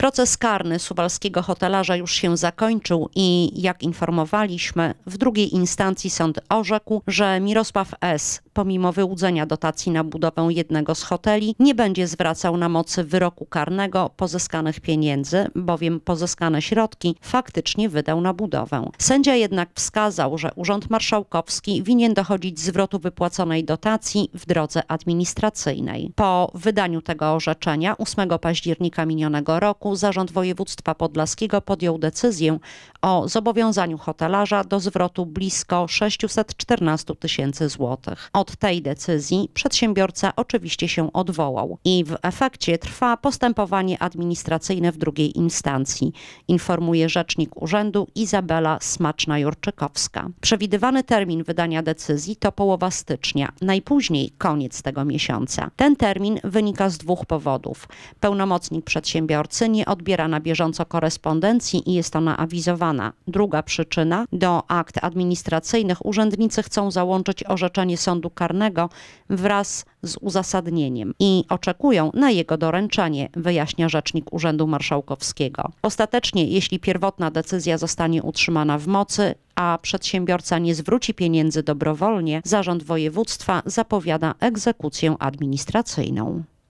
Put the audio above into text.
Proces karny suwalskiego hotelarza już się zakończył i, jak informowaliśmy, w drugiej instancji sąd orzekł, że Mirosław S., pomimo wyłudzenia dotacji na budowę jednego z hoteli, nie będzie zwracał na mocy wyroku karnego pozyskanych pieniędzy, bowiem pozyskane środki faktycznie wydał na budowę. Sędzia jednak wskazał, że Urząd Marszałkowski winien dochodzić zwrotu wypłaconej dotacji w drodze administracyjnej. Po wydaniu tego orzeczenia 8 października minionego roku Zarząd Województwa Podlaskiego podjął decyzję o zobowiązaniu hotelarza do zwrotu blisko 614 tysięcy złotych. Od tej decyzji przedsiębiorca oczywiście się odwołał i w efekcie trwa postępowanie administracyjne w drugiej instancji, informuje rzecznik urzędu Izabela Smaczna-Jurczykowska. Przewidywany termin wydania decyzji to połowa stycznia, najpóźniej koniec tego miesiąca. Ten termin wynika z dwóch powodów. Pełnomocnik przedsiębiorcy nie odbiera na bieżąco korespondencji i jest ona awizowana Druga przyczyna do akt administracyjnych urzędnicy chcą załączyć orzeczenie sądu karnego wraz z uzasadnieniem i oczekują na jego doręczenie, wyjaśnia rzecznik Urzędu Marszałkowskiego. Ostatecznie, jeśli pierwotna decyzja zostanie utrzymana w mocy, a przedsiębiorca nie zwróci pieniędzy dobrowolnie, zarząd województwa zapowiada egzekucję administracyjną.